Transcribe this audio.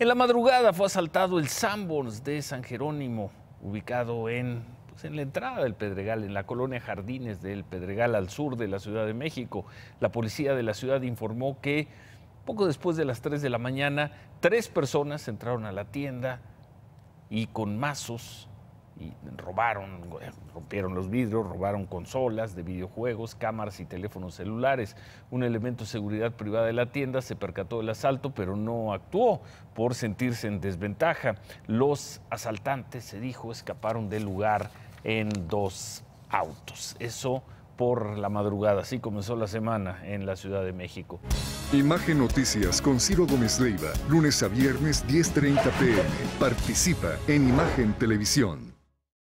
En la madrugada fue asaltado el Sanborns de San Jerónimo, ubicado en, pues, en la entrada del Pedregal, en la colonia Jardines del Pedregal, al sur de la Ciudad de México. La policía de la ciudad informó que poco después de las 3 de la mañana, tres personas entraron a la tienda y con mazos robaron, rompieron los vidrios, robaron consolas de videojuegos, cámaras y teléfonos celulares. Un elemento de seguridad privada de la tienda se percató del asalto, pero no actuó por sentirse en desventaja. Los asaltantes, se dijo, escaparon del lugar en dos autos. Eso por la madrugada, así comenzó la semana en la Ciudad de México. Imagen Noticias con Ciro Gómez Leiva, lunes a viernes 10.30 pm. Participa en Imagen Televisión.